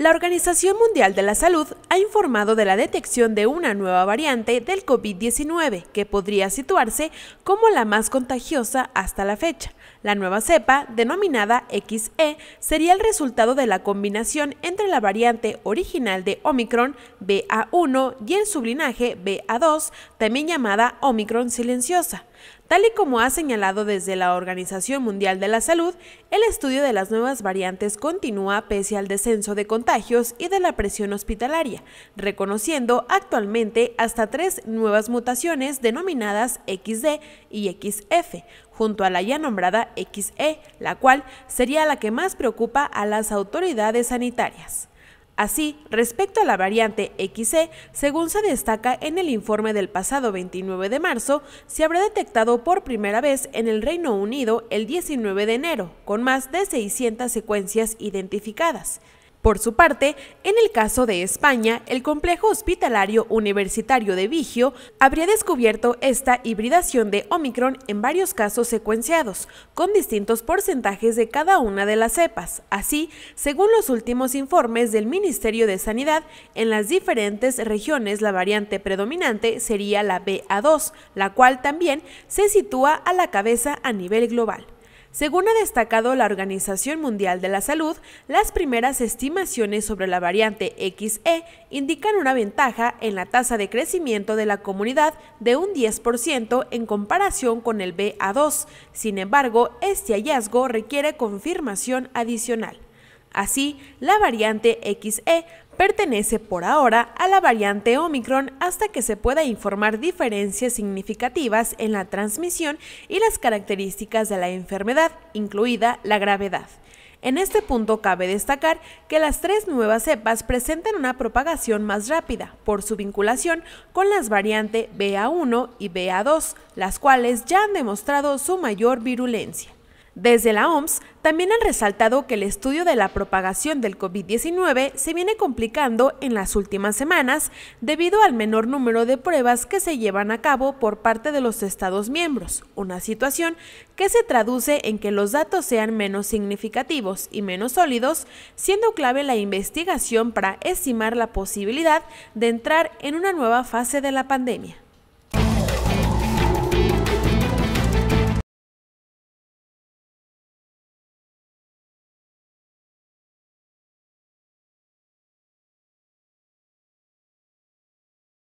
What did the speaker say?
La Organización Mundial de la Salud ha informado de la detección de una nueva variante del COVID-19 que podría situarse como la más contagiosa hasta la fecha. La nueva cepa, denominada XE, sería el resultado de la combinación entre la variante original de Omicron BA1 y el sublinaje BA2, también llamada Omicron silenciosa. Tal y como ha señalado desde la Organización Mundial de la Salud, el estudio de las nuevas variantes continúa pese al descenso de contagios y de la presión hospitalaria, reconociendo actualmente hasta tres nuevas mutaciones denominadas XD y XF, junto a la ya nombrada XE, la cual sería la que más preocupa a las autoridades sanitarias. Así, respecto a la variante XC, según se destaca en el informe del pasado 29 de marzo, se habrá detectado por primera vez en el Reino Unido el 19 de enero, con más de 600 secuencias identificadas. Por su parte, en el caso de España, el complejo hospitalario universitario de Vigio habría descubierto esta hibridación de Omicron en varios casos secuenciados, con distintos porcentajes de cada una de las cepas. Así, según los últimos informes del Ministerio de Sanidad, en las diferentes regiones la variante predominante sería la BA2, la cual también se sitúa a la cabeza a nivel global. Según ha destacado la Organización Mundial de la Salud, las primeras estimaciones sobre la variante XE indican una ventaja en la tasa de crecimiento de la comunidad de un 10% en comparación con el BA2. Sin embargo, este hallazgo requiere confirmación adicional. Así, la variante XE pertenece por ahora a la variante Omicron hasta que se pueda informar diferencias significativas en la transmisión y las características de la enfermedad, incluida la gravedad. En este punto cabe destacar que las tres nuevas cepas presentan una propagación más rápida por su vinculación con las variantes BA1 y BA2, las cuales ya han demostrado su mayor virulencia. Desde la OMS también han resaltado que el estudio de la propagación del COVID-19 se viene complicando en las últimas semanas debido al menor número de pruebas que se llevan a cabo por parte de los Estados miembros, una situación que se traduce en que los datos sean menos significativos y menos sólidos, siendo clave la investigación para estimar la posibilidad de entrar en una nueva fase de la pandemia.